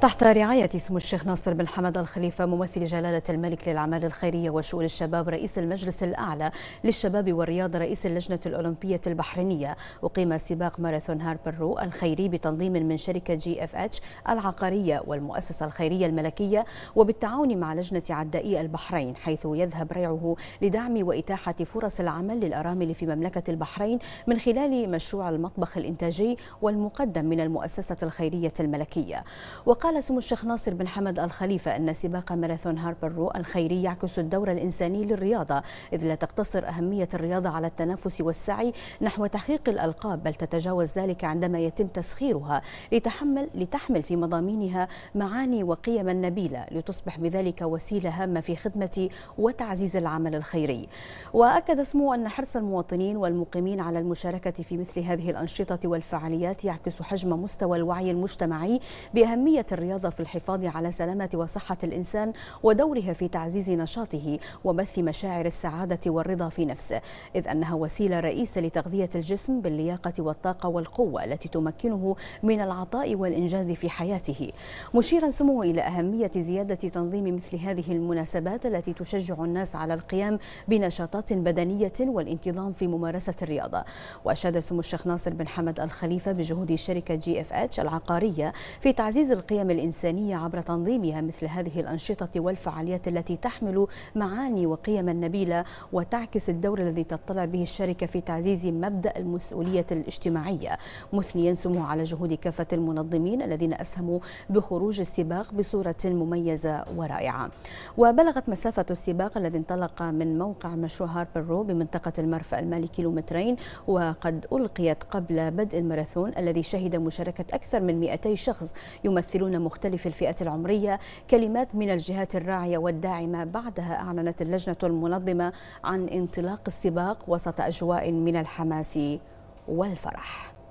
تحت رعاية سمو الشيخ ناصر بن حمد الخليفة ممثل جلالة الملك للأعمال الخيرية وشؤون الشباب رئيس المجلس الأعلى للشباب والرياضة رئيس اللجنة الأولمبية البحرينية أقيم سباق ماراثون هاربر رو الخيري بتنظيم من شركة جي اف اتش العقارية والمؤسسة الخيرية الملكية وبالتعاون مع لجنة عدائي البحرين حيث يذهب ريعه لدعم وإتاحة فرص العمل للأرامل في مملكة البحرين من خلال مشروع المطبخ الإنتاجي والمقدم من المؤسسة الخيرية الملكية وقال سمو الشيخ ناصر بن حمد الخليفة أن سباق ماراثون هاربر رو الخيري يعكس الدور الإنساني للرياضة إذ لا تقتصر أهمية الرياضة على التنافس والسعي نحو تحقيق الألقاب بل تتجاوز ذلك عندما يتم تسخيرها لتحمل, لتحمل في مضامينها معاني وقيما نبيلة لتصبح بذلك وسيلة هامة في خدمة وتعزيز العمل الخيري وأكد سمو أن حرص المواطنين والمقيمين على المشاركة في مثل هذه الأنشطة والفعاليات يعكس حجم مستوى الوعي المجتمعي بأهمية الرياضة في الحفاظ على سلامة وصحة الإنسان ودورها في تعزيز نشاطه وبث مشاعر السعادة والرضا في نفسه إذ أنها وسيلة رئيسة لتغذية الجسم باللياقة والطاقة والقوة التي تمكنه من العطاء والإنجاز في حياته مشيرا سموه إلى أهمية زيادة تنظيم مثل هذه المناسبات التي تشجع الناس على القيام بنشاطات بدنية والانتظام في ممارسة الرياضة وأشاد سمو الشيخ ناصر بن حمد الخليفة بجهود شركة جي اف اتش العقارية في تعزيز القيام القيم الإنسانية عبر تنظيمها مثل هذه الأنشطة والفعاليات التي تحمل معاني وقيما نبيلة وتعكس الدور الذي تطلع به الشركة في تعزيز مبدأ المسؤولية الاجتماعية مثنيا سمو على جهود كافة المنظمين الذين أسهموا بخروج السباق بصورة مميزة ورائعة وبلغت مسافة السباق الذي انطلق من موقع مشروع هاربر رو بمنطقة المرفأ المالي كيلومترين وقد ألقيت قبل بدء الماراثون الذي شهد مشاركة أكثر من 200 شخص يمثلون دون مختلف الفئات العمرية كلمات من الجهات الراعية والداعمة بعدها أعلنت اللجنة المنظمة عن انطلاق السباق وسط أجواء من الحماس والفرح